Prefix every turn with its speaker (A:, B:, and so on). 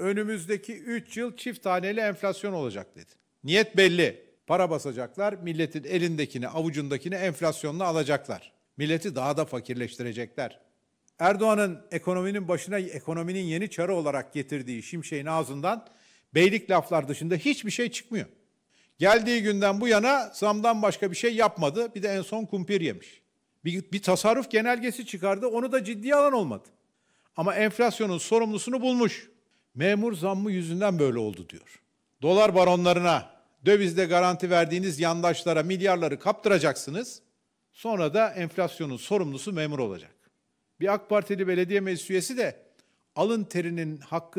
A: önümüzdeki 3 yıl çift taneli enflasyon olacak dedi. Niyet belli. Para basacaklar, milletin elindekini, avucundakini enflasyonla alacaklar. Milleti daha da fakirleştirecekler. Erdoğan'ın ekonominin başına ekonominin yeni çarı olarak getirdiği şimşeğin ağzından beylik laflar dışında hiçbir şey çıkmıyor. Geldiği günden bu yana zamdan başka bir şey yapmadı. Bir de en son kumpir yemiş. Bir, bir tasarruf genelgesi çıkardı. Onu da ciddiye alan olmadı. Ama enflasyonun sorumlusunu bulmuş memur zammı yüzünden böyle oldu diyor. Dolar baronlarına, dövizde garanti verdiğiniz yandaşlara milyarları kaptıracaksınız. Sonra da enflasyonun sorumlusu memur olacak. Bir AK Partili belediye meclis üyesi de alın terinin hakkı.